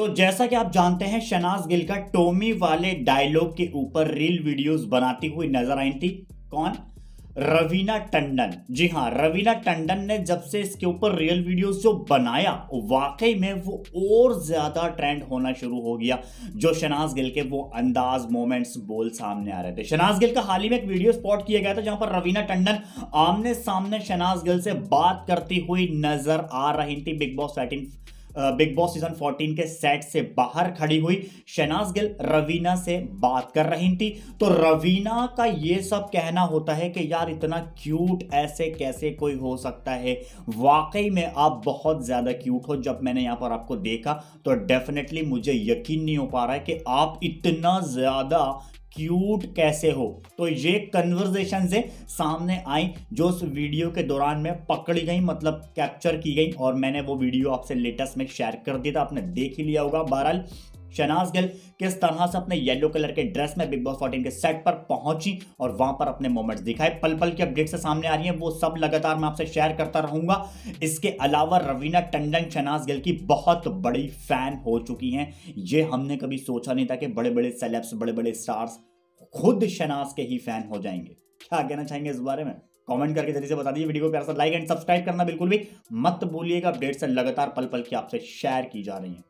तो जैसा कि आप जानते हैं शनाज गिल का टोमी वाले डायलॉग के ऊपर रील वीडियोस बनाती हुई नजर आई थी कौन रवीना टंडन जी हाँ रवीना टंडन ने जब से इसके ऊपर रियल वीडियोस जो बनाया वाकई में वो और ज़्यादा ट्रेंड होना शुरू हो गया जो शनाज गिल के वो अंदाज मोमेंट्स बोल सामने आ रहे थे शनाज गिल का हाल ही में एक वीडियो स्पॉट किया गया था जहां पर रवीना टंडन आमने सामने शनाज गिल से बात करती हुई नजर आ रही थी Bigg Boss eighteen Bigg Boss season 14 के सेट से बाहर खड़ी हुई शहनाज गिल रवीना से बात कर रही थी तो रवीना का ये सब कहना होता है कि यार इतना क्यूट ऐसे कैसे कोई हो सकता है वाकई में आप बहुत ज़्यादा क्यूट हो जब मैंने यहां पर आपको देखा तो डेफिनेटली मुझे यकीन नहीं हो पा रहा है कि आप इतना ज़्यादा क्यूट कैसे हो तो ये कन्वर्जेशन से सामने आई जो उस वीडियो के दौरान में पकड़ी गई मतलब कैप्चर की गई और मैंने वो वीडियो आपसे लेटेस्ट में शेयर कर दिया था आपने देख ही लिया होगा बहरहाल शहनाज गिल किस तरह से अपने येलो कलर के ड्रेस में बिग बॉस फोर्टीन के सेट पर पहुंची और वहां पर अपने मोमेंट्स दिखाए पल पल की अपडेट से सामने आ रही है वो सब लगातार मैं आपसे शेयर करता रहूंगा इसके अलावा रवीना टंडन शहनाज गिल की बहुत बड़ी फैन हो चुकी हैं ये हमने कभी सोचा नहीं था कि बड़े बड़े सेलेब्स बड़े बड़े स्टार्स खुद शहनाज के ही फैन हो जाएंगे क्या कहना चाहेंगे इस बारे में कमेंट करके जल्दी से बता दीजिए वीडियो को प्यार से लाइक एंड सब्सक्राइब करना बिल्कुल भी मत भूलिएगा अपडेट्स लगातार पल पल की आपसे शेयर की जा रही है